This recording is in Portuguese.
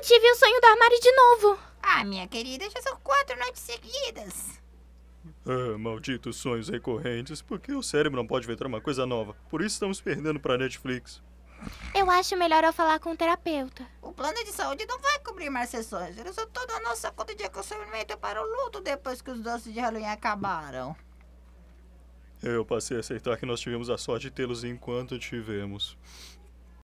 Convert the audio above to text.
Eu tive o sonho do armário de novo. Ah, minha querida, já são quatro noites seguidas. Ah, malditos sonhos recorrentes. Por que o cérebro não pode inventar uma coisa nova? Por isso estamos perdendo pra Netflix. Eu acho melhor eu falar com o terapeuta. O plano de saúde não vai cobrir mais sessões. Era só toda a nossa conta de aconselhamento para o luto depois que os doces de Halloween acabaram. Eu passei a aceitar que nós tivemos a sorte de tê-los enquanto tivemos.